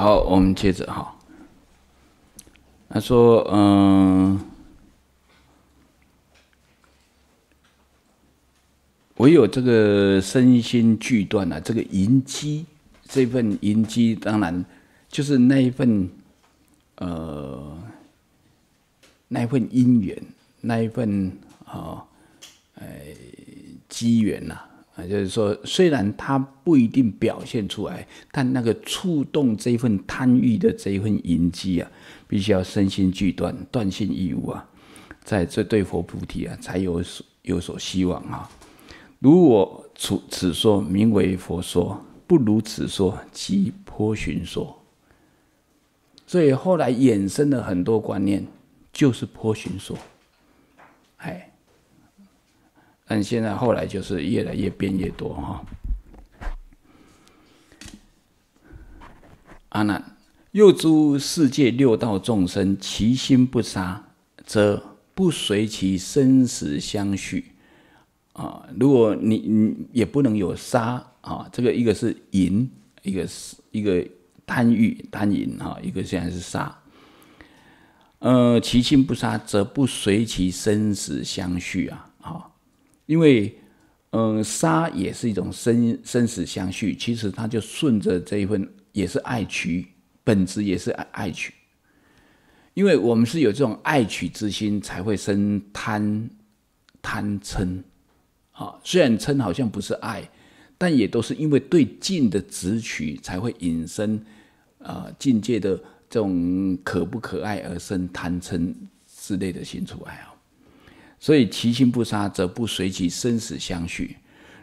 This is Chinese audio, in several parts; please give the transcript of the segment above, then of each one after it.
好，我们接着哈。他说：“嗯，唯有这个身心俱断呐，这个淫机，这份淫机，当然就是那一份，呃，那一份因缘，那一份啊，哎，机缘呐。”就是说，虽然他不一定表现出来，但那个触动这份贪欲的这一份淫机啊，必须要身心俱断，断性义务啊，在这对佛菩提啊，才有所有所希望啊。如我此此说名为佛说，不如此说即破寻说，所以后来衍生了很多观念，就是破寻说，哎。但现在后来就是越来越变越多哈。阿难，又诸世界六道众生，其心不杀，则不随其生死相续啊！如果你你也不能有杀啊，这个一个是淫，一个是一个贪欲贪淫啊，一个现在是杀。呃，其心不杀，则不随其生死相续啊。因为，嗯，杀也是一种生生死相续，其实它就顺着这一份也是爱取，本质也是爱爱取。因为我们是有这种爱取之心，才会生贪贪嗔，啊，虽然嗔好像不是爱，但也都是因为对境的执取，才会引生啊境界的这种可不可爱而生贪嗔之类的心出来啊。所以其心不杀，则不随其生死相续。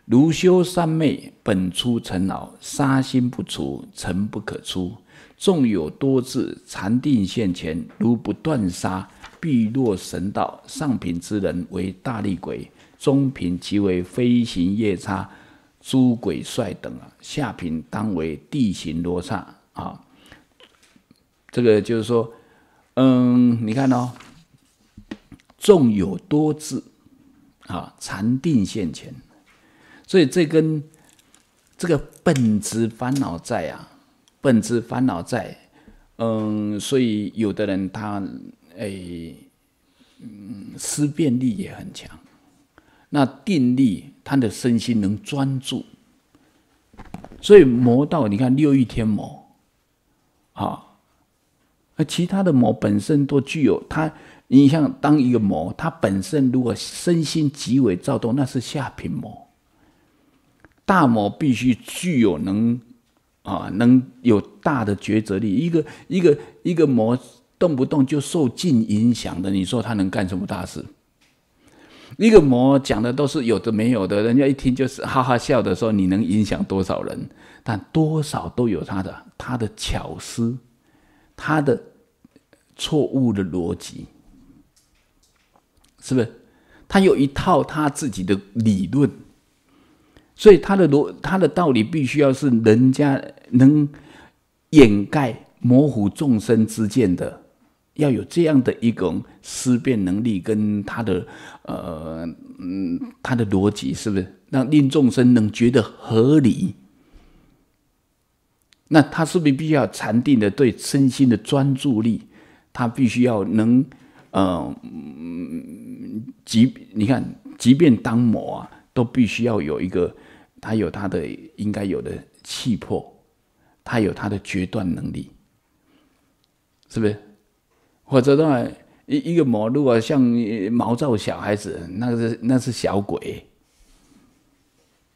如修三昧，本出尘劳，杀心不除，尘不可出。纵有多智禅定现前，如不断杀，必落神道。上品之人为大力鬼，中品即为飞行夜叉、诸鬼帅等啊。下品当为地形罗刹啊。这个就是说，嗯，你看哦。众有多智啊，禅定现前，所以这跟这个本质烦恼在啊，本质烦恼在，嗯，所以有的人他哎，嗯，思辨力也很强，那定力他的身心能专注，所以魔道你看六欲天魔啊，那其他的魔本身都具有他。你像当一个魔，他本身如果身心极为躁动，那是下品魔。大魔必须具有能啊，能有大的抉择力。一个一个一个魔动不动就受尽影响的，你说他能干什么大事？一个魔讲的都是有的没有的，人家一听就是哈哈笑的，说你能影响多少人？但多少都有他的他的巧思，他的错误的逻辑。是不是？他有一套他自己的理论，所以他的逻、他的道理必须要是人家能掩盖、模糊众生之见的，要有这样的一种思辨能力跟他的呃嗯他的逻辑，是不是让令众生能觉得合理？那他是不是必须要禅定的对身心的专注力？他必须要能。嗯，即你看，即便当魔啊，都必须要有一个，他有他的应该有的气魄，他有他的决断能力，是不是？或者一一个魔，如果像毛躁小孩子，那是那是小鬼，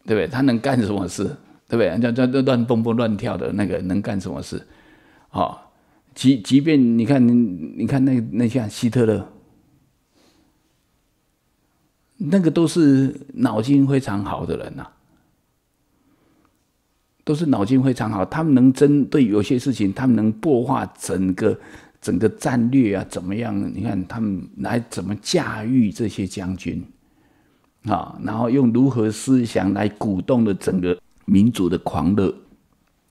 对不对？他能干什么事？对不对？叫叫乱蹦蹦乱跳的那个能干什么事？哦。即即便你看，你你看那那像希特勒，那个都是脑筋非常好的人呐，都是脑筋非常好。他们能针对有些事情，他们能破坏整个整个战略啊？怎么样？你看他们来怎么驾驭这些将军啊？然后用如何思想来鼓动的整个民族的狂热？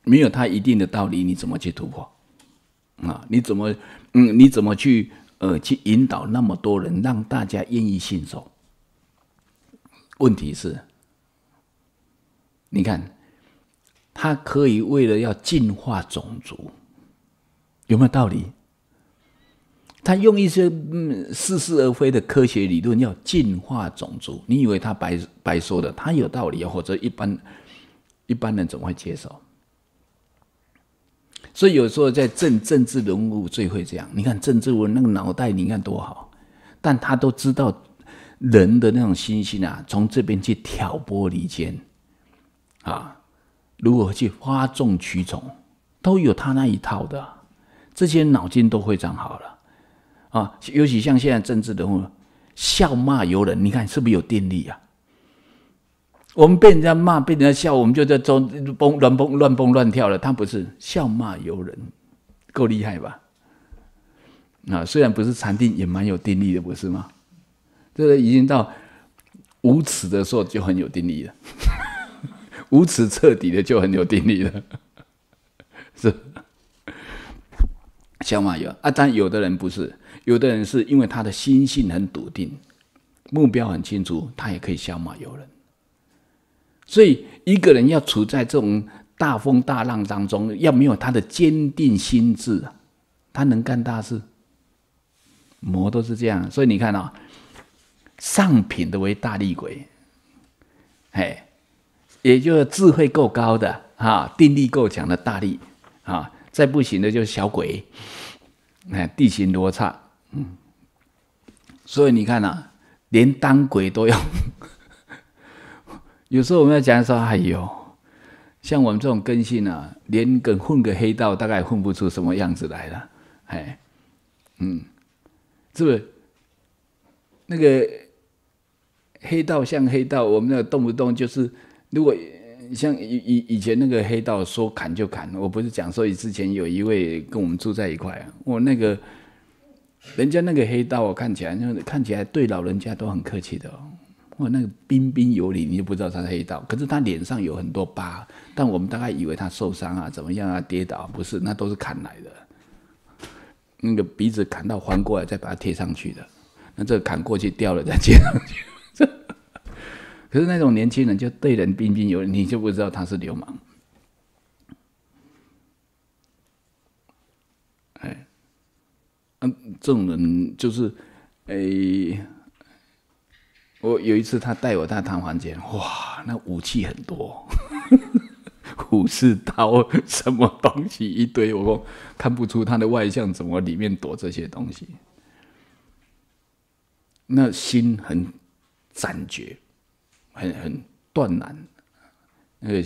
没有他一定的道理，你怎么去突破？啊，你怎么，嗯，你怎么去，呃，去引导那么多人，让大家愿意信守？问题是，你看，他可以为了要进化种族，有没有道理？他用一些嗯似是而非的科学理论要进化种族，你以为他白白说的？他有道理，或者一般一般人怎么会接受？所以有时候在政政治人物最会这样，你看政治文那个脑袋，你看多好，但他都知道人的那种心性啊，从这边去挑拨离间，啊，如何去哗众取宠，都有他那一套的，这些脑筋都非常好了，啊，尤其像现在政治人物笑骂由人，你看是不是有定力啊？我们被人家骂，被人家笑，我们就在中蹦乱蹦乱蹦乱跳了。他不是笑骂由人，够厉害吧？啊，虽然不是禅定，也蛮有定力的，不是吗？这已经到无耻的时候，就很有定力了。无耻彻底的，就很有定力了。是笑骂由啊？但有的人不是，有的人是因为他的心性很笃定，目标很清楚，他也可以笑骂由人。所以一个人要处在这种大风大浪当中，要没有他的坚定心智他能干大事。魔都是这样，所以你看啊，上品的为大力鬼，哎，也就是智慧够高的啊，定力够强的大力啊，再不行的就是小鬼，哎，地形罗刹。嗯，所以你看啊，连当鬼都要有时候我们要讲说，哎呦，像我们这种根性啊，连个混个黑道大概混不出什么样子来了，哎，嗯，是不是？那个黑道像黑道，我们那动不动就是，如果像以以以前那个黑道说砍就砍，我不是讲说，以之前有一位跟我们住在一块啊，我那个人家那个黑道，我看起来看起来对老人家都很客气的哦。我那个彬彬有礼，你就不知道他是黑道。可是他脸上有很多疤，但我们大概以为他受伤啊，怎么样啊，跌倒不是，那都是砍来的。那个鼻子砍到翻过来，再把它贴上去的。那这砍过去掉了再接上去。可是那种年轻人就对人彬彬有礼，你就不知道他是流氓。哎，嗯，这种人就是，哎。我有一次，他带我到他房间，哇，那武器很多，武士刀什么东西一堆。我说看不出他的外相，怎么里面躲这些东西？那心很斩绝，很很断然，那个，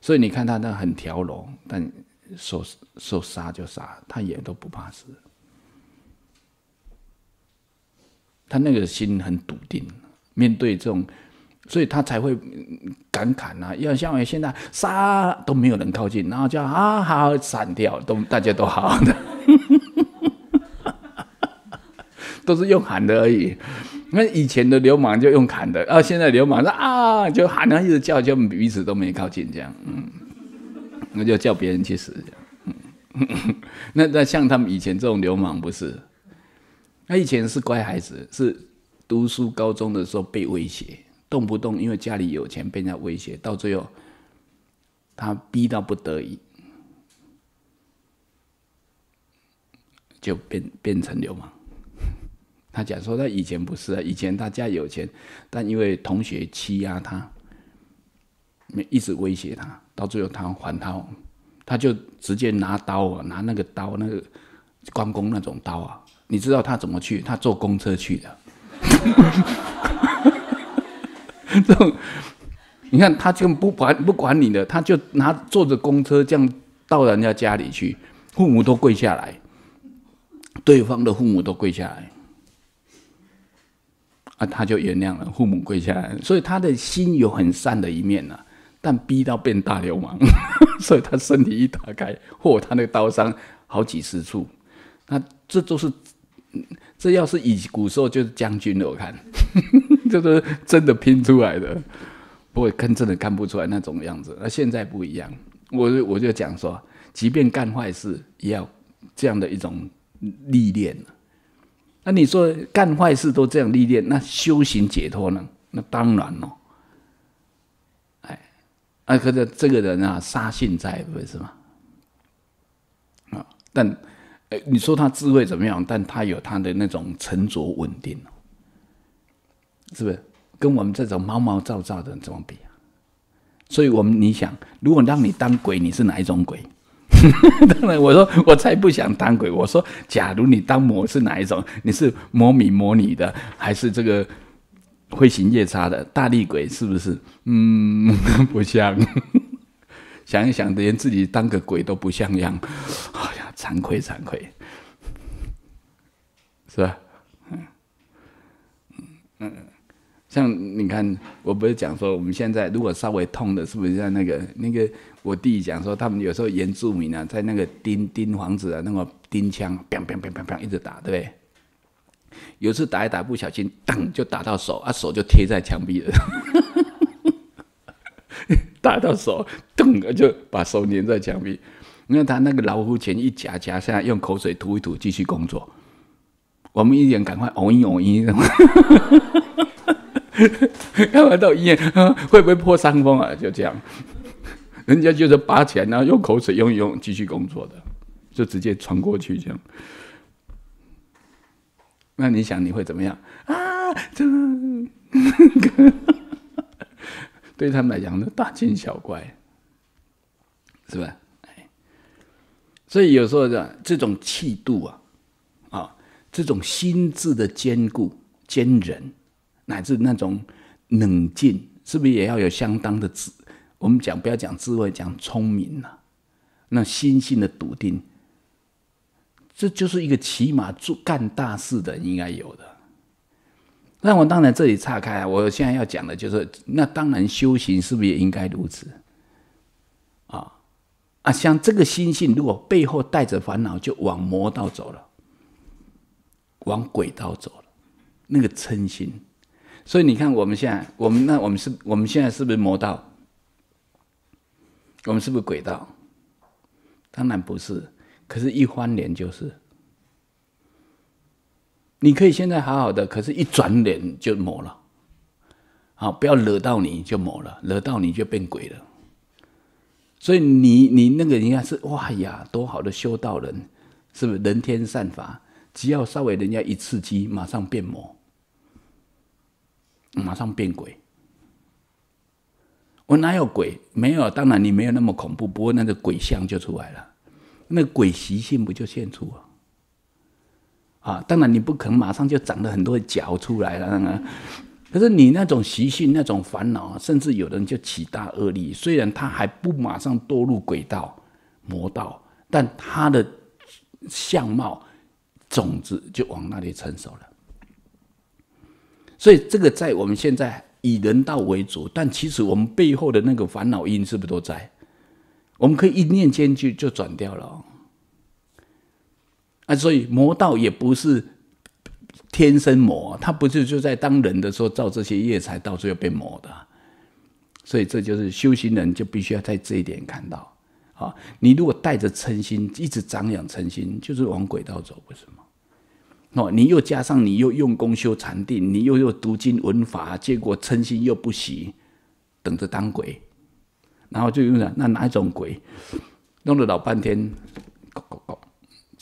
所以你看他那很条龙，但说说杀就杀，他也都不怕死。他那个心很笃定。面对这种，所以他才会感慨呐。要像现在，杀都没有人靠近，然后叫啊，好散掉，都大家都好好的，都是用喊的而已。那以前的流氓就用砍的，啊，现在流氓说啊，就喊，他一直叫，就彼此都没靠近，这样，嗯，那就叫别人去死，这样，嗯，那那像他们以前这种流氓不是，那以前是乖孩子是。读书高中的时候被威胁，动不动因为家里有钱被人家威胁，到最后他逼到不得已，就变变成流氓。他讲说他以前不是啊，以前他家有钱，但因为同学欺压他，没一直威胁他，到最后他还他，他就直接拿刀，啊，拿那个刀，那个关公那种刀啊，你知道他怎么去？他坐公车去的。这种你看，他就不管不管你的，他就拿坐着公车这样到人家家里去，父母都跪下来，对方的父母都跪下来，啊，他就原谅了，父母跪下来，所以他的心有很善的一面呐，但逼到变大流氓，所以他身体一打开，嚯，他那个刀伤好几十处，那这都是。这要是以古时候就是将军了，我看就 是真的拼出来的，不会看真的看不出来那种样子。那现在不一样，我我就讲说，即便干坏事也要这样的一种历练那你说干坏事都这样历练，那修行解脱呢？那当然了。哎，那可是这个人啊，杀性在，不是吗？啊，但。哎，你说他智慧怎么样？但他有他的那种沉着稳定，是不是？跟我们这种毛毛躁躁的怎么比啊？所以，我们你想，如果让你当鬼，你是哪一种鬼？当然，我说我才不想当鬼。我说，假如你当魔，是哪一种？你是魔米魔女的，还是这个会行夜叉的大力鬼？是不是？嗯，不像。想一想，连自己当个鬼都不像样，哎呀，惭愧惭愧，是吧？嗯嗯，像你看，我不是讲说，我们现在如果稍微痛的，是不是像那个那个？我弟讲说，他们有时候原住民啊，在那个钉钉房子啊，那个钉枪，砰砰砰砰砰，一直打，对不对？有次打一打，不小心，噔，就打到手啊，手就贴在墙壁了。打到手，咚！就把手粘在墙壁。你看他那个老虎钳一夹夹下，用口水涂一涂，继续工作。我们一院赶快哦一哦一，哈哈快到医院，会不会破伤风啊？就这样，人家就是拔然后用口水用一用继续工作的，就直接传过去这样。那你想你会怎么样啊？这 对他们来讲都大惊小怪，是吧？哎，所以有时候的这种气度啊，啊，这种心智的坚固、坚忍，乃至那种冷静，是不是也要有相当的智？我们讲不要讲智慧，讲聪明呐，那心性的笃定，这就是一个起码做干大事的应该有的。那我当然这里岔开我现在要讲的就是，那当然修行是不是也应该如此？啊啊，像这个心性，如果背后带着烦恼，就往魔道走了，往鬼道走了，那个嗔心。所以你看，我们现在，我们那我们是，我们现在是不是魔道？我们是不是轨道？当然不是，可是一翻脸就是。你可以现在好好的，可是一转脸就魔了。好，不要惹到你就魔了，惹到你就变鬼了。所以你你那个人家是哇呀，多好的修道人，是不是？人天善法，只要稍微人家一刺激，马上变魔，马上变鬼。我哪有鬼？没有，当然你没有那么恐怖，不过那个鬼相就出来了，那鬼习性不就现出了？啊，当然你不可能马上就长了很多角出来了，可是你那种习性、那种烦恼，甚至有人就起大恶力。虽然他还不马上堕入轨道、魔道，但他的相貌种子就往那里成熟了。所以这个在我们现在以人道为主，但其实我们背后的那个烦恼因是不是都在？我们可以一念间就就转掉了。啊，所以魔道也不是天生魔，他不是就在当人的时候造这些业才到最后变魔的，所以这就是修行人就必须要在这一点看到啊！你如果带着嗔心一直张扬嗔心，就是往鬼道走。为什么？哦，你又加上你又用功修禅定，你又又读经文法，结果嗔心又不息，等着当鬼，然后就用那哪一种鬼弄了老半天。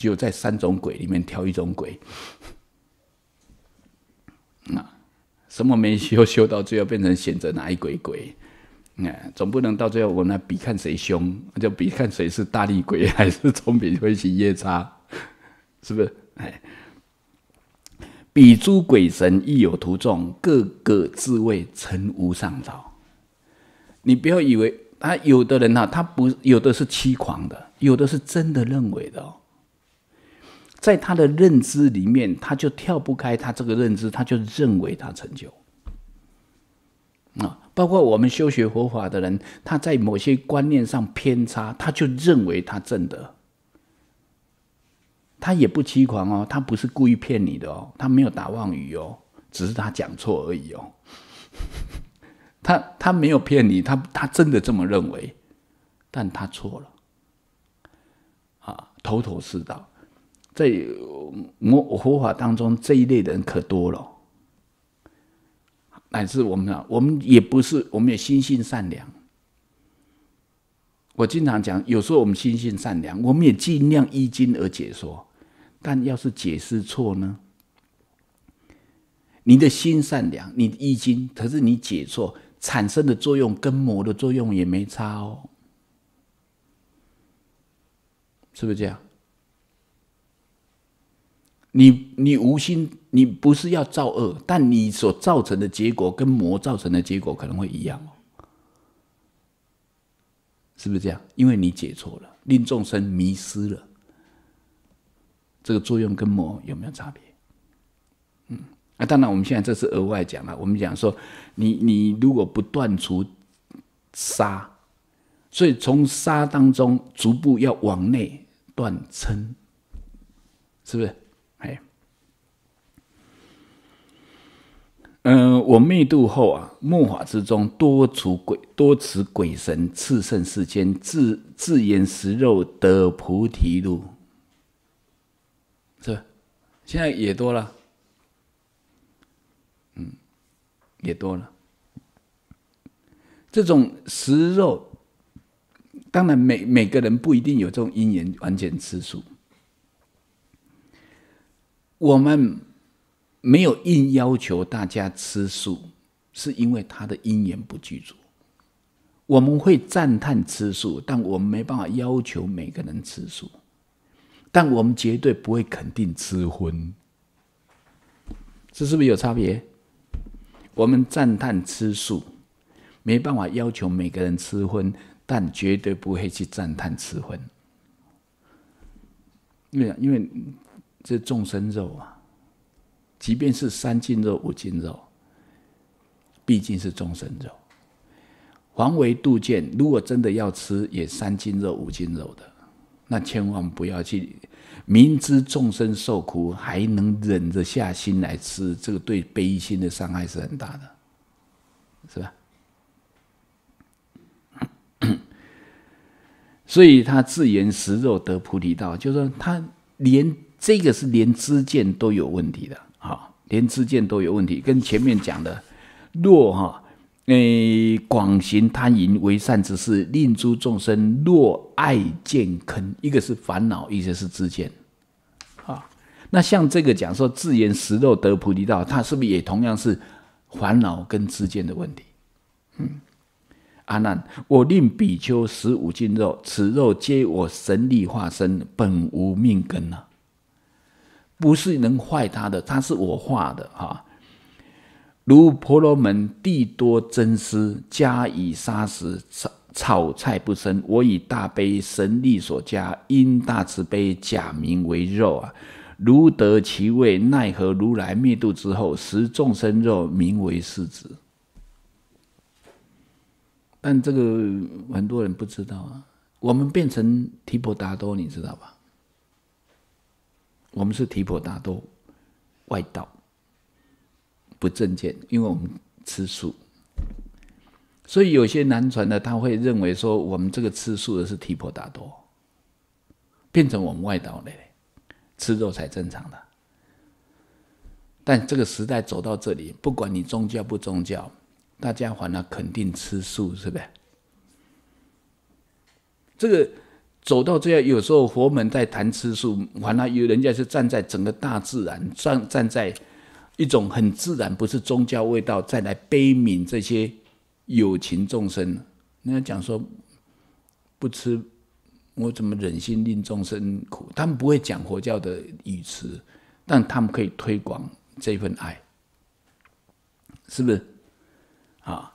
只有在三种鬼里面挑一种鬼，那 什么没修修到最后变成选择哪一鬼？鬼哎，总不能到最后我们来比看谁凶，就比看谁是大力鬼还是总比欢喜夜叉，是不是？哎，比诸鬼神亦有徒众，各个自谓成无上造。你不要以为他有的人呢，他不有的是痴狂的，有的是真的认为的。在他的认知里面，他就跳不开他这个认知，他就认为他成就。啊，包括我们修学佛法的人，他在某些观念上偏差，他就认为他正德。他也不欺狂哦，他不是故意骗你的哦，他没有打妄语哦，只是他讲错而已哦。他他没有骗你，他他真的这么认为，但他错了。啊，头头是道。在我佛法当中，这一类人可多了，乃至我们，啊，我们也不是，我们也心性善良。我经常讲，有时候我们心性善良，我们也尽量依经而解说，但要是解释错呢？你的心善良，你依经，可是你解错，产生的作用跟魔的作用也没差哦，是不是这样？你你无心，你不是要造恶，但你所造成的结果跟魔造成的结果可能会一样，是不是这样？因为你解错了，令众生迷失了，这个作用跟魔有没有差别？嗯，啊，当然我们现在这是额外讲了，我们讲说，你你如果不断除杀，所以从杀当中逐步要往内断嗔，是不是？哎，嗯，我密度后啊，末法之中多出鬼，多持鬼神，炽盛世间，自自言食肉得菩提路，是现在也多了，嗯，也多了。这种食肉，当然每每个人不一定有这种因缘，完全吃素。我们没有硬要求大家吃素，是因为他的因缘不具足。我们会赞叹吃素，但我们没办法要求每个人吃素，但我们绝对不会肯定吃荤。这是不是有差别？我们赞叹吃素，没办法要求每个人吃荤，但绝对不会去赞叹吃荤。因为，因为。这众生肉啊，即便是三斤肉、五斤肉，毕竟是众生肉。黄维杜渐，如果真的要吃，也三斤肉、五斤肉的，那千万不要去明知众生受苦，还能忍着下心来吃，这个对悲心的伤害是很大的，是吧？所以他自言食肉得菩提道，就是说他连。这个是连知见都有问题的，哈，连自见都有问题，跟前面讲的，若哈，诶，广行贪淫为善之事，令诸众生若爱见坑，一个是烦恼，一个是知见，啊，那像这个讲说自言食肉得菩提道，他是不是也同样是烦恼跟知见的问题？嗯，阿难，我令比丘食五斤肉，此肉皆我神力化身，本无命根呐。不是能坏他的，他是我化的哈。如婆罗门地多真丝，加以砂石炒炒菜不生。我以大悲神力所加，因大慈悲假名为肉啊。如得其位，奈何如来灭度之后食众生肉，名为世子。但这个很多人不知道啊。我们变成提婆达多，你知道吧？我们是提婆达多，外道，不正见，因为我们吃素，所以有些南传的他会认为说，我们这个吃素的是提婆达多，变成我们外道了，吃肉才正常的。但这个时代走到这里，不管你宗教不宗教，大家伙了肯定吃素，是不是？这个。走到这样，有时候佛门在谈吃素，完了有人家是站在整个大自然，站站在一种很自然，不是宗教味道，再来悲悯这些有情众生。人家讲说不吃，我怎么忍心令众生苦？他们不会讲佛教的语词，但他们可以推广这份爱，是不是？啊，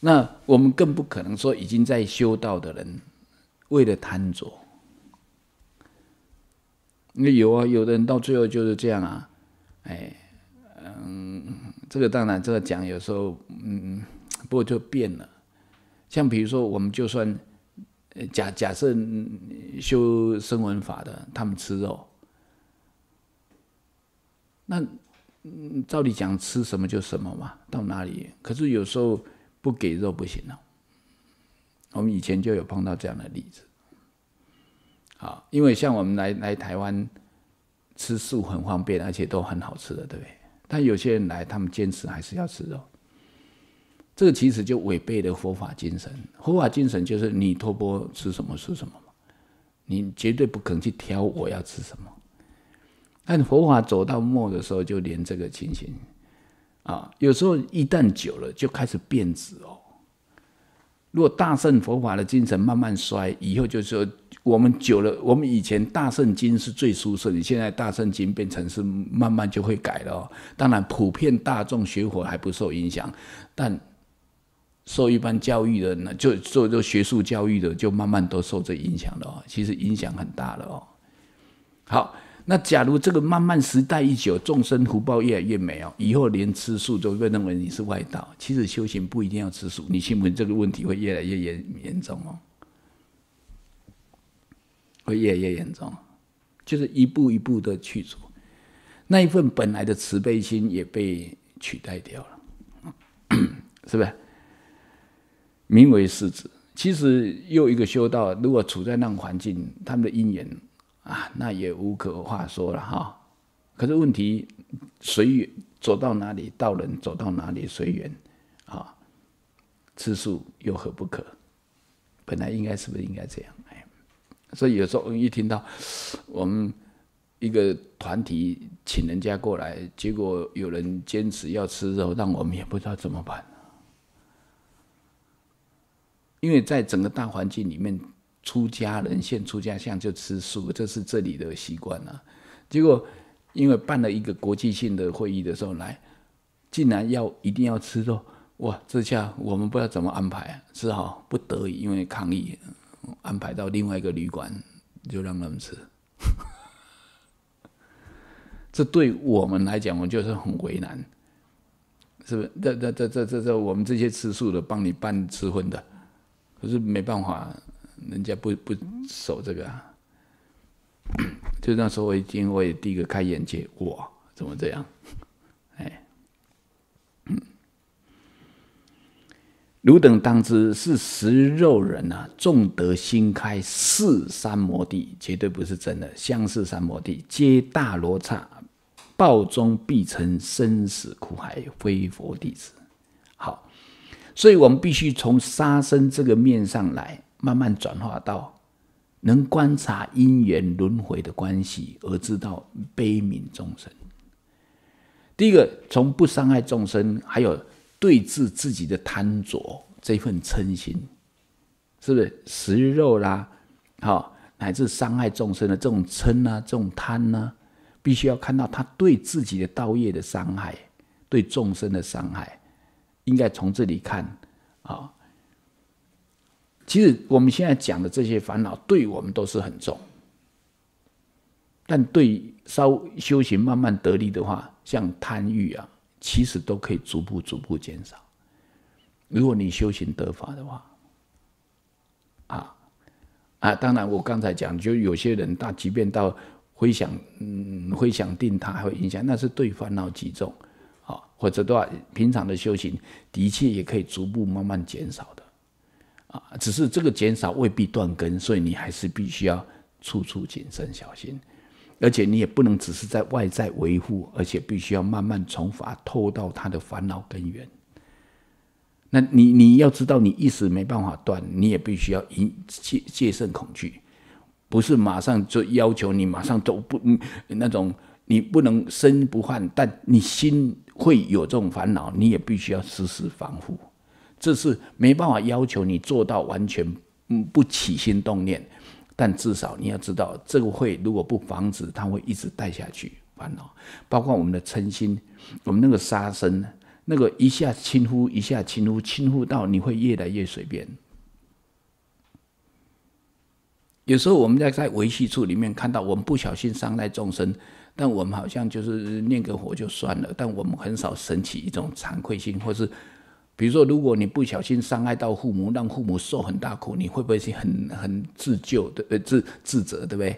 那我们更不可能说已经在修道的人。为了贪着，那有啊，有的人到最后就是这样啊，哎，嗯，这个当然这个讲有时候，嗯，不过就变了。像比如说，我们就算假假设修声闻法的，他们吃肉，那照理讲吃什么就什么嘛，到哪里？可是有时候不给肉不行啊。我们以前就有碰到这样的例子，好，因为像我们来来台湾吃素很方便，而且都很好吃的，对不对？但有些人来，他们坚持还是要吃肉，这个其实就违背了佛法精神。佛法精神就是你托钵吃什么吃什么你绝对不肯去挑我要吃什么。但佛法走到末的时候，就连这个情形啊，有时候一旦久了就开始变质哦。如果大圣佛法的精神慢慢衰，以后就说我们久了，我们以前大圣经是最殊胜，的，现在大圣经变成是慢慢就会改了。当然，普遍大众学佛还不受影响，但受一般教育的，呢，就做做学术教育的，就慢慢都受这影响了。哦，其实影响很大了。哦，好。那假如这个慢慢时代一久，众生福报越来越美哦，以后连吃素都会认为你是外道。其实修行不一定要吃素，你信不信？这个问题会越来越严严重哦，会越来越严重，就是一步一步的去除那一份本来的慈悲心，也被取代掉了，是不是？名为世子，其实又一个修道，如果处在那种环境，他们的因缘。啊，那也无可话说了哈。可是问题随缘，走到哪里道人走到哪里随缘，啊，吃素有何不可？本来应该是不是应该这样？哎，所以有时候一听到我们一个团体请人家过来，结果有人坚持要吃肉，让我们也不知道怎么办。因为在整个大环境里面。出家人现出家相就吃素，这是这里的习惯啊。结果因为办了一个国际性的会议的时候来，竟然要一定要吃肉，哇！这下我们不知道怎么安排，只好不得已因为抗议，安排到另外一个旅馆就让他们吃。这对我们来讲，我就是很为难，是不是？这、这、这、这、这、这，我们这些吃素的帮你办吃荤的，可是没办法。人家不不守这个，啊。就那时候我已经，我也第一个开眼界，哇，怎么这样？哎，汝等当知是食肉人啊，众德心开是三摩地，绝对不是真的。相是三摩地，皆大罗刹，报中必成生死苦海，非佛弟子。好，所以我们必须从杀生这个面上来。慢慢转化到能观察因缘轮回的关系，而知道悲悯众生。第一个，从不伤害众生，还有对治自己的贪着这份嗔心，是不是食肉啦？好，乃至伤害众生的这种嗔啊，这种贪呢，必须要看到他对自己的道业的伤害，对众生的伤害，应该从这里看啊。其实我们现在讲的这些烦恼，对我们都是很重。但对稍修行慢慢得力的话，像贪欲啊，其实都可以逐步逐步减少。如果你修行得法的话，啊啊，当然我刚才讲，就有些人他即便到会想嗯会想定，他还会影响，那是对烦恼极重啊。或者的话，平常的修行的确也可以逐步慢慢减少的。只是这个减少未必断根，所以你还是必须要处处谨慎小心，而且你也不能只是在外在维护，而且必须要慢慢从法透到他的烦恼根源。那你你要知道，你一时没办法断，你也必须要引戒戒慎恐惧，不是马上就要求你马上走不，那种你不能身不患，但你心会有这种烦恼，你也必须要时时防护。这是没办法要求你做到完全不起心动念，但至少你要知道，这个会如果不防止，它会一直带下去烦恼。包括我们的嗔心，我们那个杀生，那个一下轻忽，一下轻忽，轻忽到你会越来越随便。有时候我们在在维系处里面看到，我们不小心伤害众生，但我们好像就是念个火就算了，但我们很少升起一种惭愧心，或是。比如说，如果你不小心伤害到父母，让父母受很大苦，你会不会是很很自救对不对？自自责，对不对？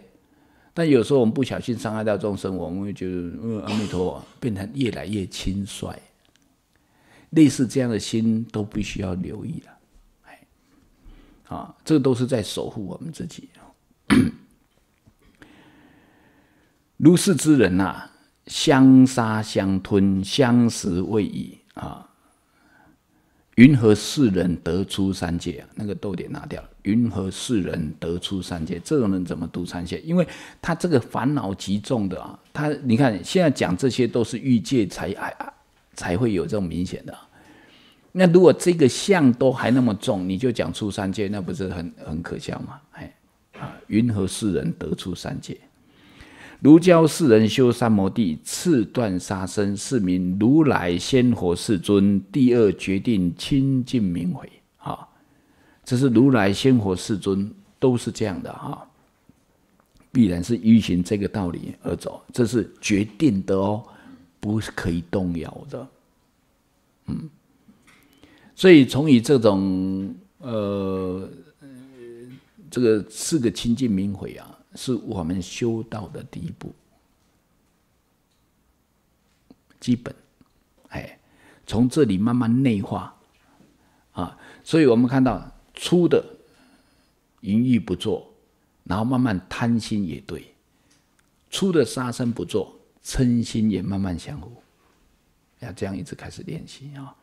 但有时候我们不小心伤害到众生，我们会觉得，嗯，阿弥陀变成越来越轻率，类似这样的心都必须要留意了，哎，啊，这都是在守护我们自己。如是之人呐，相杀相吞，相食未已啊。云何世人得出三界啊？那个逗点拿掉了。云何世人得出三界？这种人怎么读三界？因为他这个烦恼极重的啊。他你看，现在讲这些都是欲界才啊，才会有这种明显的。那如果这个相都还那么重，你就讲出三界，那不是很很可笑吗？哎，啊，云何世人得出三界？如教世人修三摩地，次断杀生，是名如来先佛世尊。第二决定清净明慧，啊，这是如来先佛世尊都是这样的啊，必然是依循这个道理而走，这是决定的哦，不是可以动摇的。嗯，所以从以这种呃，这个四个清净明慧啊。是我们修道的第一步，基本，哎，从这里慢慢内化，啊，所以我们看到粗的淫欲不做，然后慢慢贪心也对，粗的杀生不做，嗔心也慢慢相互，要这样一直开始练习啊。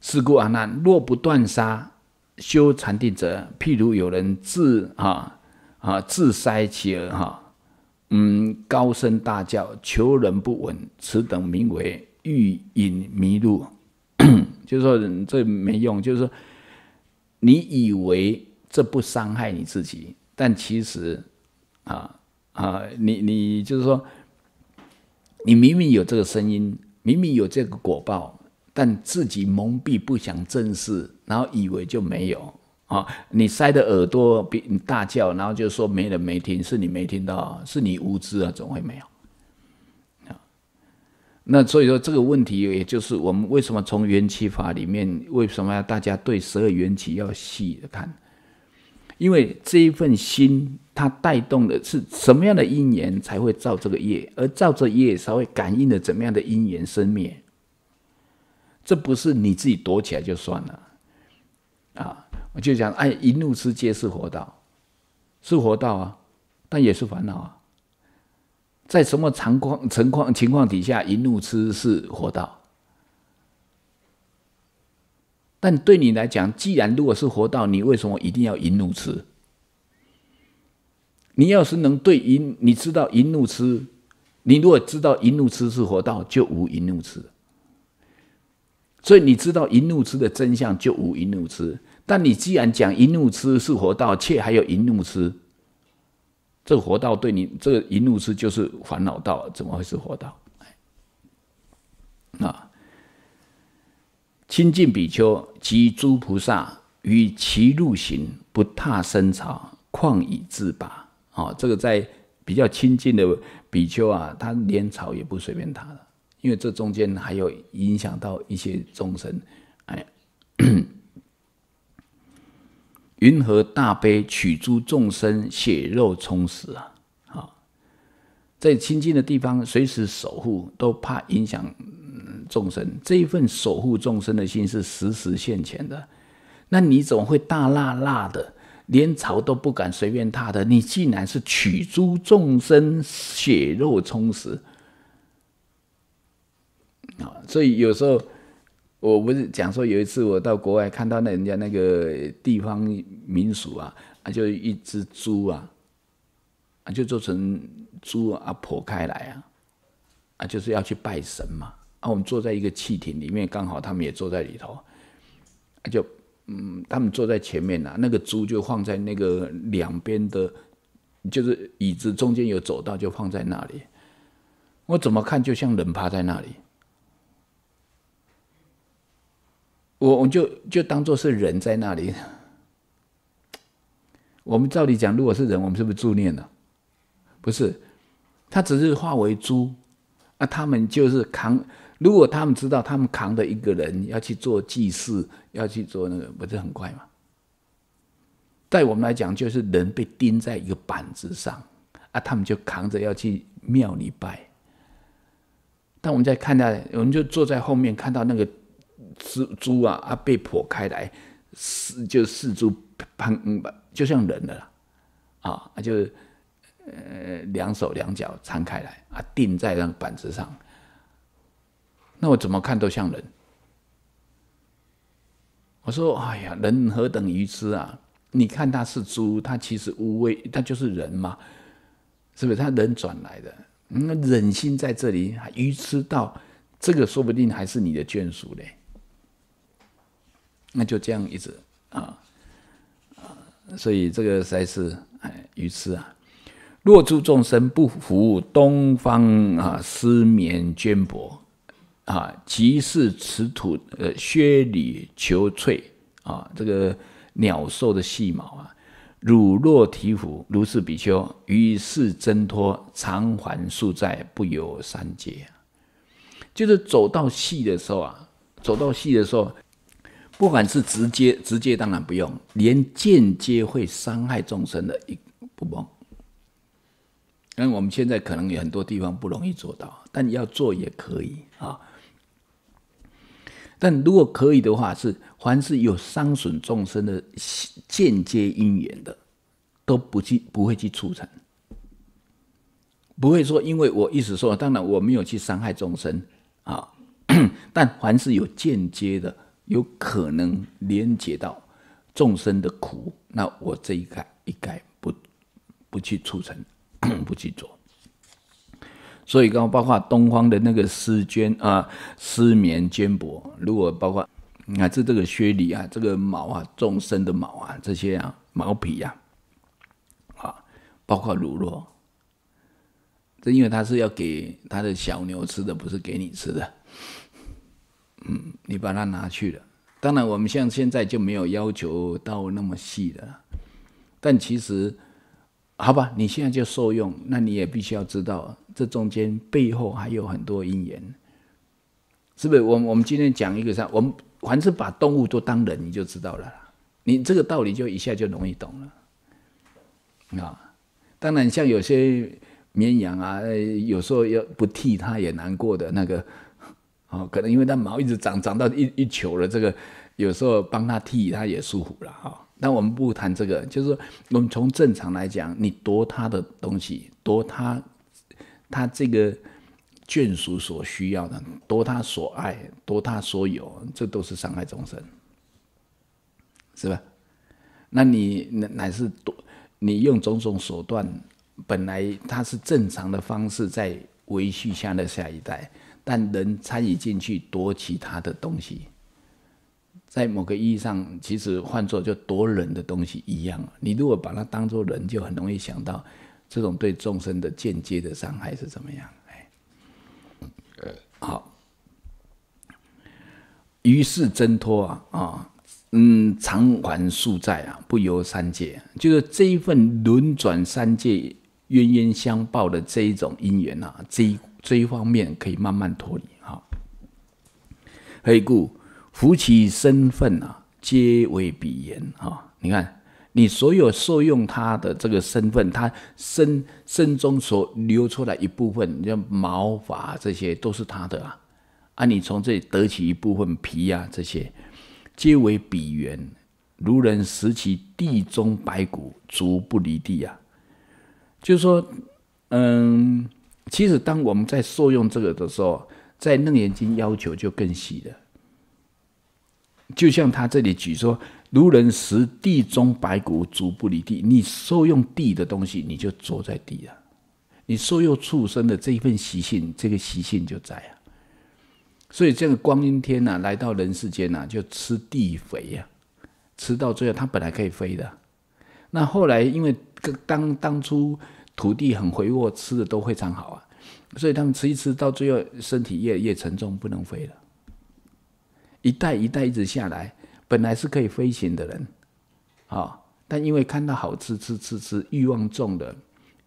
是故阿难，若不断杀修禅定者，譬如有人自啊。啊，自塞其耳，哈，嗯，高声大叫，求人不稳，此等名为欲引迷路，就是说这没用，就是说你以为这不伤害你自己，但其实，啊啊，你你就是说，你明明有这个声音，明明有这个果报，但自己蒙蔽，不想正视，然后以为就没有。啊！你塞的耳朵比你大叫，然后就说没人没听，是你没听到，是你无知啊！总会没有啊。那所以说这个问题，也就是我们为什么从缘起法里面，为什么要大家对十二缘起要细看？因为这一份心，它带动的是什么样的因缘才会造这个业，而造这业稍微感应的怎么样的因缘生灭。这不是你自己躲起来就算了啊！就讲，哎，一怒吃皆是活道，是活道啊，但也是烦恼啊。在什么常况、情况情况底下，一怒吃是活道。但对你来讲，既然如果是活道，你为什么一定要一怒吃？你要是能对一，你知道一怒吃，你如果知道一怒吃是活道，就无一怒吃。所以你知道淫怒痴的真相就无淫怒痴，但你既然讲淫怒痴是佛道，却还有淫怒痴，这佛道对你这个淫怒痴就是烦恼道，怎么会是佛道？啊，清净比丘及诸菩萨，于其路行，不踏生草，况以自拔。啊，这个在比较清净的比丘啊，他连草也不随便踏了。因为这中间还有影响到一些众生，哎，云何大悲取诸众生血肉充实啊？啊，在清净的地方随时守护，都怕影响众生。这一份守护众生的心是时时现前的。那你怎么会大辣辣的，连草都不敢随便踏的？你既然是取诸众生血肉充实。啊，所以有时候我不是讲说，有一次我到国外看到那人家那个地方民俗啊，啊，就一只猪啊，啊，就做成猪啊剖开来啊，啊，就是要去拜神嘛。啊，我们坐在一个汽艇里面，刚好他们也坐在里头，就嗯，他们坐在前面呐，那个猪就放在那个两边的，就是椅子中间有走道，就放在那里。我怎么看就像人趴在那里。我我们就就当做是人在那里。我们照理讲，如果是人，我们是不是助念呢？不是，他只是化为猪啊。他们就是扛，如果他们知道他们扛着一个人要去做祭祀，要去做那个，不是很快吗？在我们来讲，就是人被钉在一个板子上啊，他们就扛着要去庙里拜。但我们在看到，我们就坐在后面看到那个。蜘蛛啊啊，被剖开来，四就四猪盘就像人了，啊就呃两手两脚摊开来啊，钉在那个板子上，那我怎么看都像人。我说，哎呀，人何等愚痴啊！你看他是猪，他其实无畏，他就是人嘛，是不是？他人转来的，那忍心在这里愚痴到这个，说不定还是你的眷属嘞。那就这样一直啊啊，所以这个才是哎愚痴啊！若诸众生不服东方啊失眠绢帛啊，即是此土呃削里求翠啊，这个鸟兽的细毛啊，汝若提拂，如是比丘于是挣脱偿还宿债，不有三界就是走到细的时候啊，走到细的时候。不管是直接直接当然不用，连间接会伤害众生的一不帮。因为我们现在可能有很多地方不容易做到，但要做也可以啊。但如果可以的话，是凡是有伤损众生的间接因缘的，都不去不会去促成，不会说因为我意思说，当然我没有去伤害众生啊，但凡是有间接的。有可能连接到众生的苦，那我这一概一概不不去促成，不去做。所以刚包括东方的那个丝绢啊、丝棉绢帛，如果包括你看这这个靴里啊、这个毛啊、众生的毛啊这些啊毛皮呀，啊，包括乳酪，这因为他是要给他的小牛吃的，不是给你吃的。嗯，你把它拿去了。当然，我们像现在就没有要求到那么细的。但其实，好吧，你现在就受用，那你也必须要知道，这中间背后还有很多因缘，是不是？我我们今天讲一个啥？我们凡是把动物都当人，你就知道了。你这个道理就一下就容易懂了。啊，当然，像有些绵羊啊，有时候要不剃它也难过的那个。哦，可能因为它毛一直长长到一一球了，这个有时候帮他剃，他也舒服了。哈，那我们不谈这个，就是说，我们从正常来讲，你夺他的东西，夺他他这个眷属所需要的，夺他所爱，夺他所有，这都是伤害众生，是吧？那你乃乃是夺，你用种种手段，本来他是正常的方式，在维系下的下一代。但人参与进去夺其他的东西，在某个意义上，其实换做就夺人的东西一样。你如果把它当做人，就很容易想到这种对众生的间接的伤害是怎么样。哎，好，于是挣脱啊，啊，嗯，偿还宿债啊，不由三界，就是这一份轮转三界冤冤相报的这一种因缘啊，这一。这一方面可以慢慢脱离哈。黑故，夫妻身份啊，皆为彼言啊。你看，你所有受用他的这个身份，他身身中所流出来一部分，像毛发这些都是他的啊。啊，你从这里得起一部分皮啊，这些皆为彼缘。如人食其地中白骨，足不离地啊。就是说，嗯。其实，当我们在受用这个的时候，在楞严经要求就更细了。就像他这里举说，如人食地中白骨，足不离地。你受用地的东西，你就坐在地了。你受用畜生的这一份习性，这个习性就在啊。所以，这个光阴天呐，来到人世间呐，就吃地肥呀，吃到最后，它本来可以飞的。那后来，因为当当初。土地很肥沃，吃的都非常好啊，所以他们吃一吃，到最后身体越越沉重，不能飞了。一代一代一直下来，本来是可以飞行的人，啊，但因为看到好吃吃吃吃，欲望重的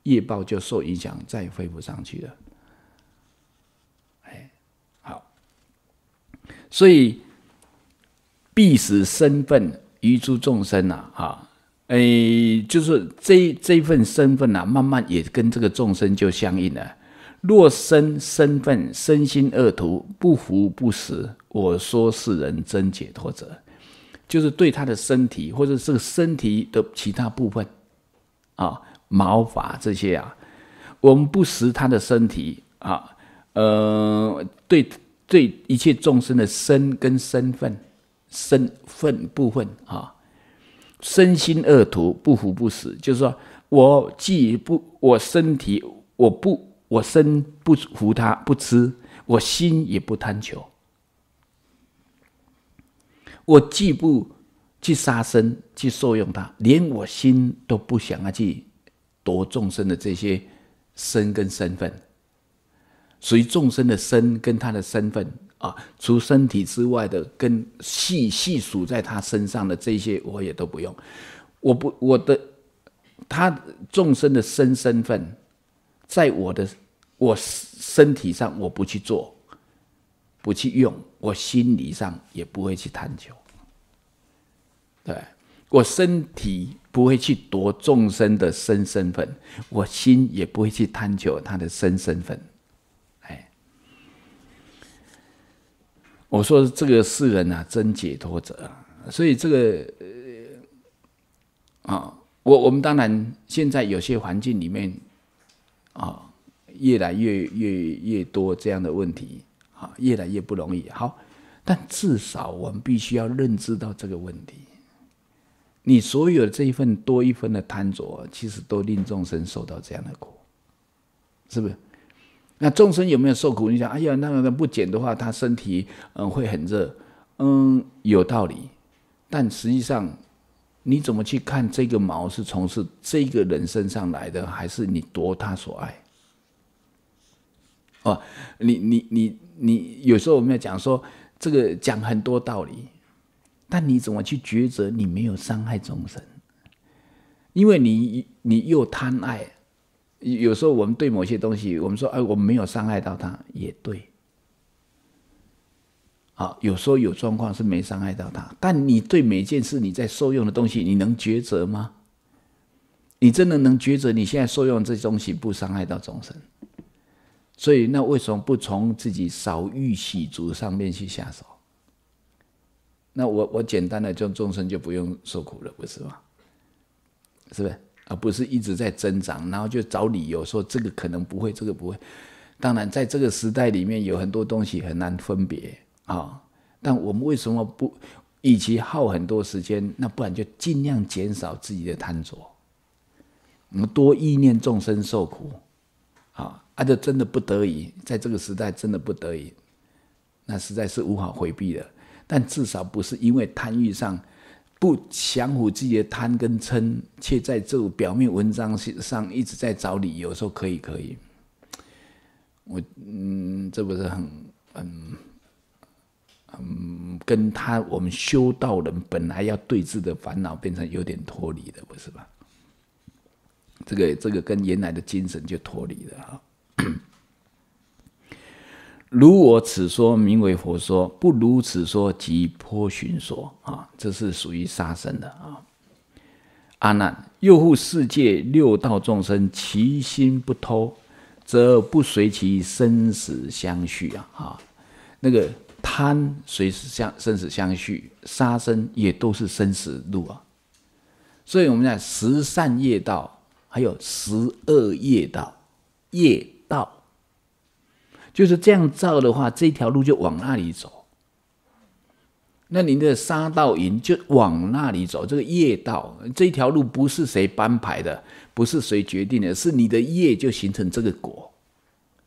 业报就受影响，再也飞不上去了。哎，好，所以必使身份于诸众生呐，哈。诶，就是这这份身份呐，慢慢也跟这个众生就相应了。若身身份身心恶徒不服不食，我说是人真解脱者，就是对他的身体，或者是身体的其他部分啊，毛发这些啊，我们不食他的身体啊，呃，对对一切众生的身跟身份身份部分啊。身心恶毒，不服不死，就是说我既不我身体，我不我身不服他不吃，我心也不贪求，我既不去杀生，去受用他，连我心都不想要去夺众生的这些身跟身份，随众生的身跟他的身份。啊，除身体之外的，跟细细数在他身上的这些，我也都不用。我不，我的，他众生的身身份，在我的我身体上，我不去做，不去用，我心理上也不会去探求。对，我身体不会去夺众生的身身份，我心也不会去探求他的身身份。我说这个世人啊，真解脱者，所以这个呃，啊，我我们当然现在有些环境里面，啊，越来越越越多这样的问题，啊，越来越不容易。好，但至少我们必须要认知到这个问题，你所有的这一份多一分的贪着，其实都令众生受到这样的苦，是不是？那众生有没有受苦？你想，哎呀，那个不剪的话，他身体嗯会很热，嗯，有道理。但实际上，你怎么去看这个毛是从事这个人身上来的，还是你夺他所爱？哦，你你你你，有时候我们要讲说这个讲很多道理，但你怎么去抉择？你没有伤害众生，因为你你又贪爱。有时候我们对某些东西，我们说，哎，我们没有伤害到他，也对。好，有时候有状况是没伤害到他，但你对每件事你在受用的东西，你能抉择吗？你真的能抉择你现在受用这东西不伤害到众生？所以那为什么不从自己少欲喜足上面去下手？那我我简单的就众生就不用受苦了，不是吗？是不是？而不是一直在增长，然后就找理由说这个可能不会，这个不会。当然，在这个时代里面有很多东西很难分别啊。但我们为什么不，与其耗很多时间，那不然就尽量减少自己的贪着。我们多意念众生受苦啊，那就真的不得已，在这个时代真的不得已，那实在是无法回避的。但至少不是因为贪欲上。不降服自己的贪跟嗔，却在这种表面文章上一直在找理由，说可以可以，我嗯，这不是很很嗯，跟他我们修道人本来要对峙的烦恼，变成有点脱离了，不是吧？这个这个跟原来的精神就脱离了哈。如我此说名为佛说，不如此说即破寻说啊！这是属于杀生的啊！阿难，佑护世界六道众生，其心不偷，则不随其生死相续啊！哈，那个贪随相生死相续，杀生也都是生死路啊！所以我们在十善业道，还有十二业道，业道。就是这样造的话，这条路就往那里走。那您的沙道营就往那里走。这个业道这条路不是谁安排的，不是谁决定的，是你的业就形成这个果。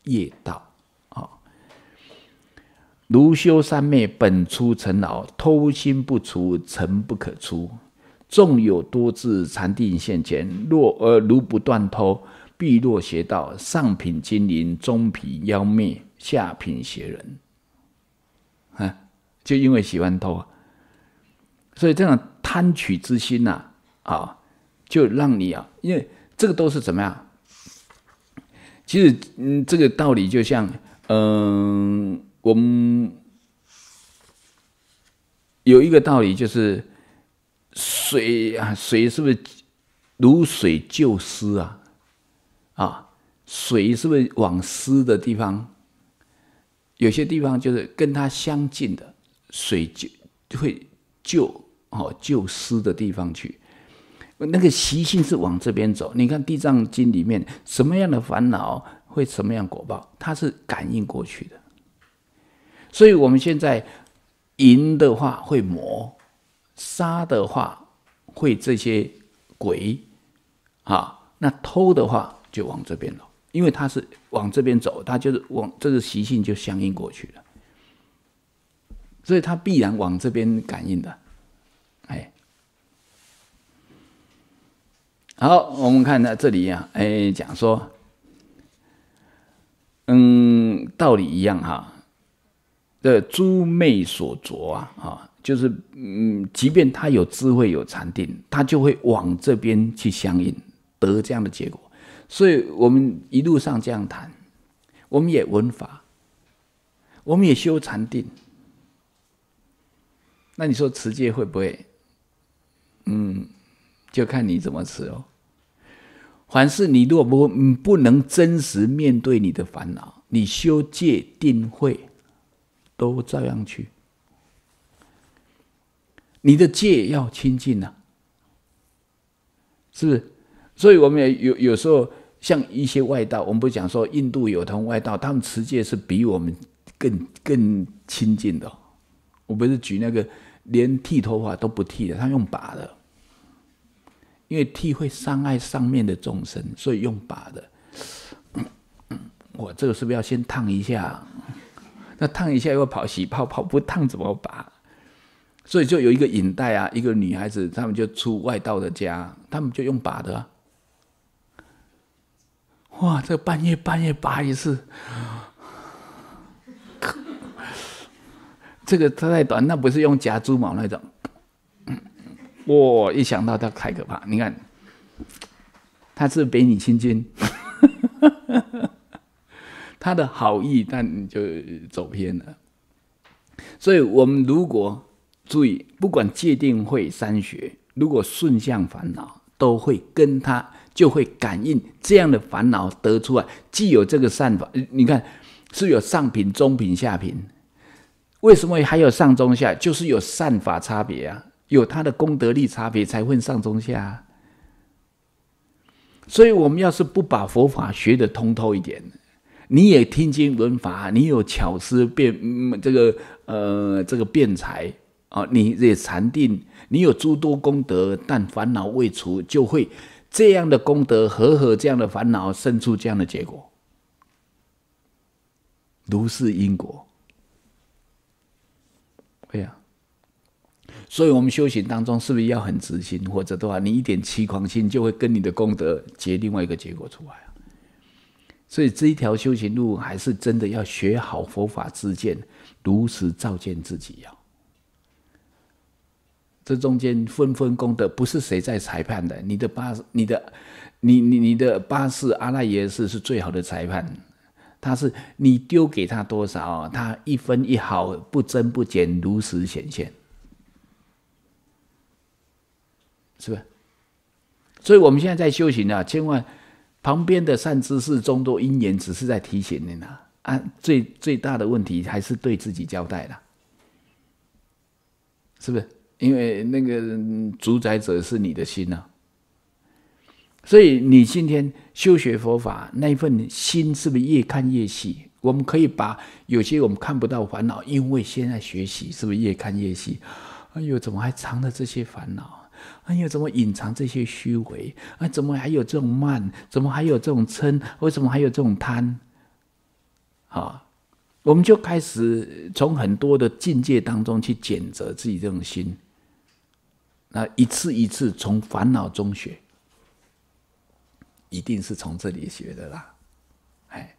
业道啊，如修三昧本出尘劳，偷心不除尘不可出。纵有多智禅定现前，若而如不断偷。必落邪道，上品精灵，中品妖魅，下品邪人。啊，就因为喜欢偷，所以这种贪取之心呐，啊，就让你啊，因为这个都是怎么样？其实，嗯，这个道理就像，嗯，我们有一个道理就是，水啊，水是不是如水救湿啊？啊，水是不是往湿的地方？有些地方就是跟它相近的水就就会就哦，就湿的地方去，那个习性是往这边走。你看《地藏经》里面什么样的烦恼会什么样果报，它是感应过去的。所以我们现在银的话会磨，杀的话会这些鬼，啊，那偷的话。就往这边走，因为他是往这边走，他就是往这个习性就相应过去了，所以他必然往这边感应的，哎，好，我们看那这里呀，哎，讲说，嗯，道理一样哈，这诸魅所着啊，啊，就是嗯，即便他有智慧有禅定，他就会往这边去相应，得这样的结果。所以我们一路上这样谈，我们也闻法，我们也修禅定。那你说持戒会不会？嗯，就看你怎么持哦。凡是你如果不不能真实面对你的烦恼，你修戒定慧，都照样去。你的戒要清净呢，是不是？所以，我们也有有时候像一些外道，我们不讲说印度有同外道，他们持戒是比我们更更亲近的。我不是举那个连剃头发都不剃的，他用拔的，因为剃会伤害上面的众生，所以用拔的。我这个是不是要先烫一下？那烫一下又跑洗泡泡，不烫怎么拔？所以就有一个引带啊，一个女孩子，他们就出外道的家，他们就用拔的。哇，这半夜半夜拔一次，这个它太短，那不是用夹猪毛那种。哇，一想到它太可怕，你看，他是比你亲近，他 的好意但就走偏了。所以我们如果注意，不管界定会三学，如果顺向烦恼，都会跟他。就会感应这样的烦恼得出来，既有这个善法，你看是有上品、中品、下品。为什么还有上中下？就是有善法差别啊，有它的功德力差别，才会上中下。所以，我们要是不把佛法学得通透一点，你也听经闻法，你有巧思变这个呃这个辩才啊，你也禅定，你有诸多功德，但烦恼未除，就会。这样的功德和和这样的烦恼生出这样的结果，如是因果。哎呀，所以，我们修行当中是不是要很知心？或者的话，你一点痴狂心就会跟你的功德结另外一个结果出来啊？所以，这一条修行路还是真的要学好佛法之见，如实照见自己呀。这中间分分工的不是谁在裁判的，你的八，你的，你你你的八事，阿赖耶事是最好的裁判，他是你丢给他多少，他一分一毫不增不减，如实显现，是不是？所以，我们现在在修行啊，千万旁边的善知识众多因缘，只是在提醒你呢。啊，最最大的问题还是对自己交代了，是不是？因为那个主宰者是你的心呐，所以你今天修学佛法，那一份心是不是越看越细？我们可以把有些我们看不到烦恼，因为现在学习是不是越看越细？哎呦，怎么还藏着这些烦恼？哎呦，怎么隐藏这些虚伪？啊，怎么还有这种慢？怎么还有这种嗔？为什么还有这种贪？啊，我们就开始从很多的境界当中去检责自己这种心。那一次一次从烦恼中学，一定是从这里学的啦，哎，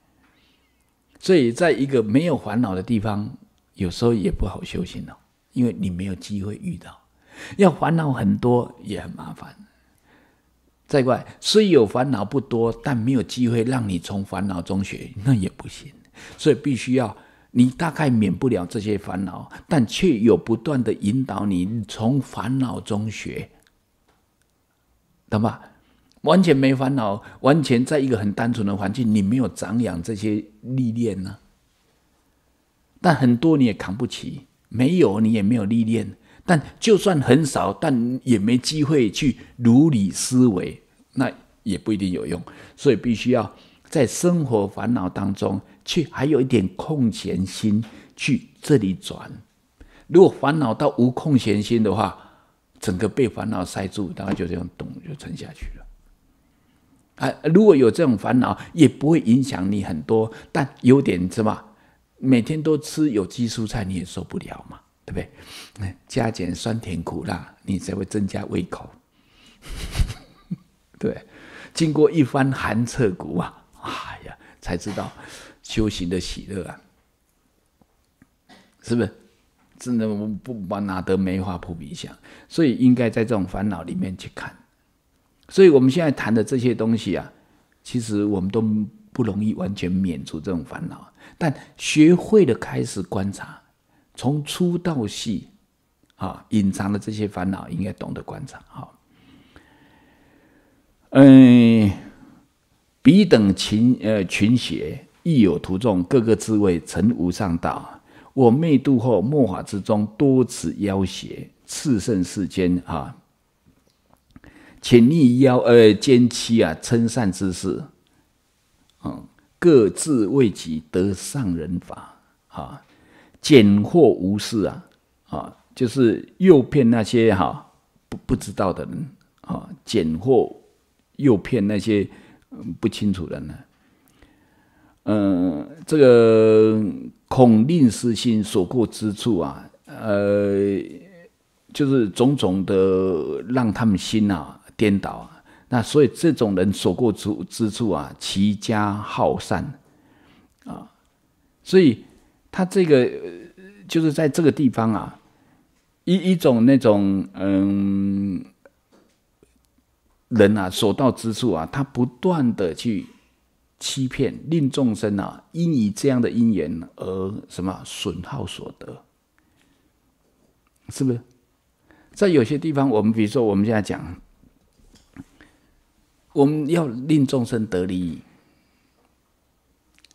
所以在一个没有烦恼的地方，有时候也不好修行了，因为你没有机会遇到，要烦恼很多也很麻烦。再怪，虽有烦恼不多，但没有机会让你从烦恼中学，那也不行，所以必须要。你大概免不了这些烦恼，但却有不断的引导你从烦恼中学，懂吧？完全没烦恼，完全在一个很单纯的环境，你没有长养这些历练呢。但很多你也扛不起，没有你也没有历练，但就算很少，但也没机会去如理思维，那也不一定有用。所以必须要在生活烦恼当中。去还有一点空闲心去这里转，如果烦恼到无空闲心的话，整个被烦恼塞住，大概就这样咚就沉下去了。啊，如果有这种烦恼，也不会影响你很多，但有点什么，每天都吃有机蔬菜，你也受不了嘛？对不对？加减酸甜苦辣，你才会增加胃口。对，经过一番寒彻骨啊，哎呀，才知道。修行的喜乐啊，是不是？真的，我不把哪得梅花扑鼻香，所以应该在这种烦恼里面去看。所以我们现在谈的这些东西啊，其实我们都不容易完全免除这种烦恼，但学会了开始观察，从粗到细啊，隐藏的这些烦恼应该懂得观察。好，嗯，彼等群呃群邪。亦有徒众，各个滋味，成无上道。我灭度后，末法之中，多此妖邪，炽盛世间啊！请逆妖、呃奸妻啊，称善之事，嗯，各自为己得上人法啊！减祸无事啊！啊，就是诱骗那些哈不不知道的人啊，减祸诱骗那些不清楚的人。嗯，这个孔令私心所过之处啊，呃，就是种种的让他们心啊颠倒，那所以这种人所过之之处啊，齐家好善啊，所以他这个就是在这个地方啊，一一种那种嗯人啊所到之处啊，他不断的去。欺骗，令众生啊，因以这样的因缘而什么损耗所得，是不是？在有些地方，我们比如说我们现在讲，我们要令众生得利益，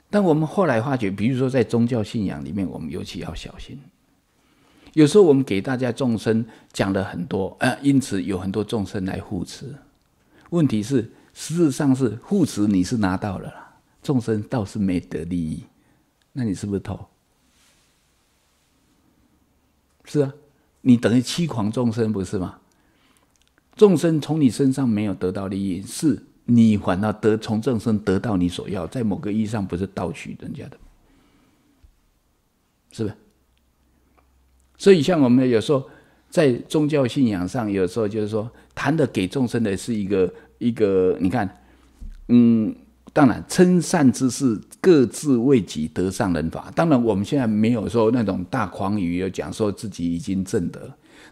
但我们后来发觉，比如说在宗教信仰里面，我们尤其要小心。有时候我们给大家众生讲了很多啊，因此有很多众生来护持，问题是？实质上是护持，你是拿到了啦，众生倒是没得利益，那你是不是偷？是啊，你等于欺狂众生，不是吗？众生从你身上没有得到利益，是你反倒得从众生得到你所要，在某个意义上不是盗取人家的，是不是？所以，像我们有时候在宗教信仰上，有时候就是说谈的给众生的是一个。一个，你看，嗯，当然，称善之事，各自为己，得上人法。当然，我们现在没有说那种大狂语，有讲说自己已经证得。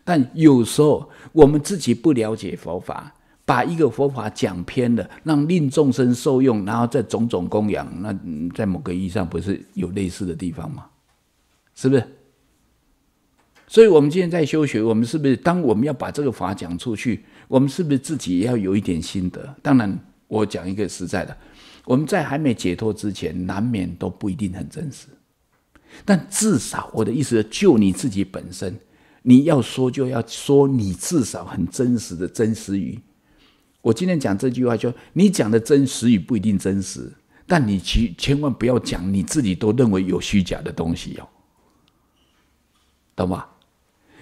但有时候我们自己不了解佛法，把一个佛法讲偏了，让令众生受用，然后再种种供养，那在某个意义上不是有类似的地方吗？是不是？所以，我们今天在修学，我们是不是当我们要把这个法讲出去，我们是不是自己也要有一点心得？当然，我讲一个实在的，我们在还没解脱之前，难免都不一定很真实。但至少我的意思，就你自己本身，你要说就要说你至少很真实的真实语。我今天讲这句话，就你讲的真实语不一定真实，但你其千万不要讲你自己都认为有虚假的东西哟，懂吗？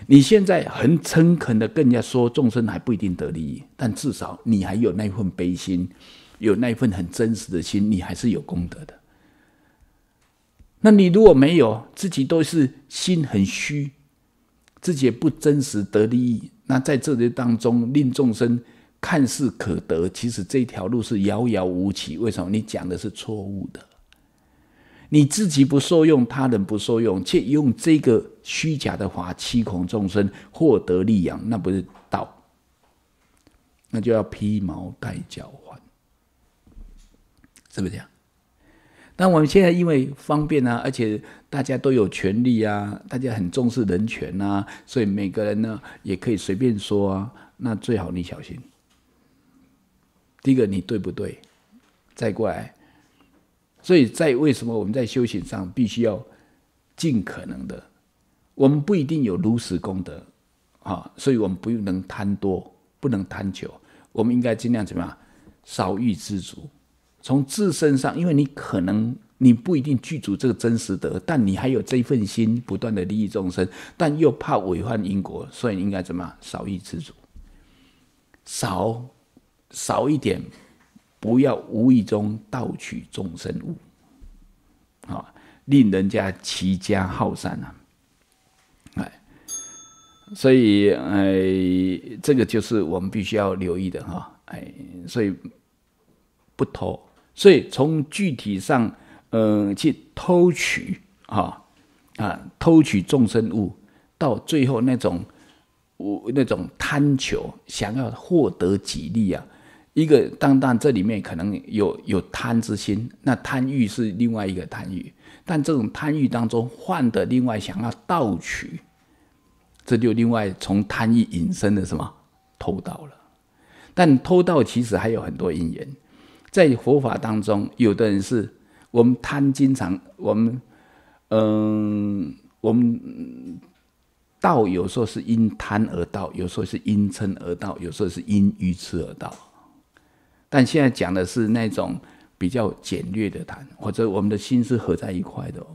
你现在很诚恳的，人家说众生还不一定得利益，但至少你还有那一份悲心，有那一份很真实的心，你还是有功德的。那你如果没有，自己都是心很虚，自己也不真实得利益，那在这些当中令众生看似可得，其实这条路是遥遥无期。为什么？你讲的是错误的。你自己不受用，他人不受用，却用这个虚假的话欺恐众生，获得利养，那不是道，那就要披毛戴脚环，是不是这样？那我们现在因为方便呢，而且大家都有权利啊，大家很重视人权啊，所以每个人呢也可以随便说啊。那最好你小心，第一个你对不对？再过来。所以在为什么我们在修行上必须要尽可能的，我们不一定有如实功德，啊，所以我们不能贪多，不能贪求，我们应该尽量怎么样少欲知足。从自身上，因为你可能你不一定具足这个真实德，但你还有这一份心，不断的利益众生，但又怕违反因果，所以应该怎么样少欲知足，少少一点。不要无意中盗取众生物，啊，令人家齐家耗散呐，哎，所以哎，这个就是我们必须要留意的哈，哎，所以不偷，所以从具体上，嗯，去偷取，哈，啊，偷取众生物，到最后那种，那种贪求，想要获得几利啊。一个，但但这里面可能有有贪之心，那贪欲是另外一个贪欲，但这种贪欲当中换的另外想要盗取，这就另外从贪欲引申的什么偷盗了。但偷盗其实还有很多因缘，在佛法当中，有的人是我们贪经常我们，嗯，我们盗有时候是因贪而盗，有时候是因嗔而盗，有时候是因愚痴而盗。但现在讲的是那种比较简略的谈，或者我们的心是合在一块的哦。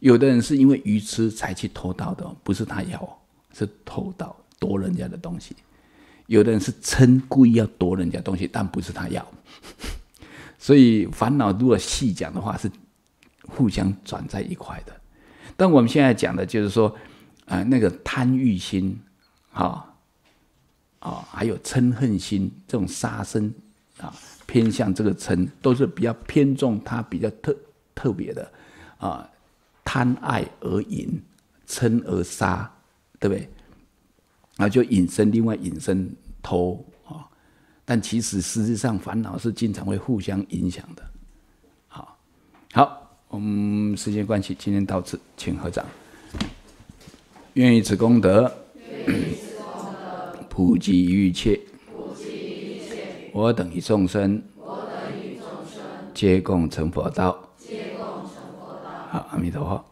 有的人是因为愚痴才去偷盗的，不是他要，是偷盗夺人家的东西；有的人是嗔故意要夺人家东西，但不是他要。所以烦恼如果细讲的话是互相转在一块的。但我们现在讲的就是说，啊，那个贪欲心，好。啊，还有嗔恨心这种杀生啊，偏向这个嗔，都是比较偏重，它比较特特别的啊，贪爱而隐，嗔而杀，对不对？啊，就引身。另外引身偷啊，但其实实质上烦恼是经常会互相影响的。好，好，我们时间关系，今天到此，请合掌，愿以此功德。无极一切，我等于众生，皆共成佛道，皆共成佛道。好，阿弥陀佛。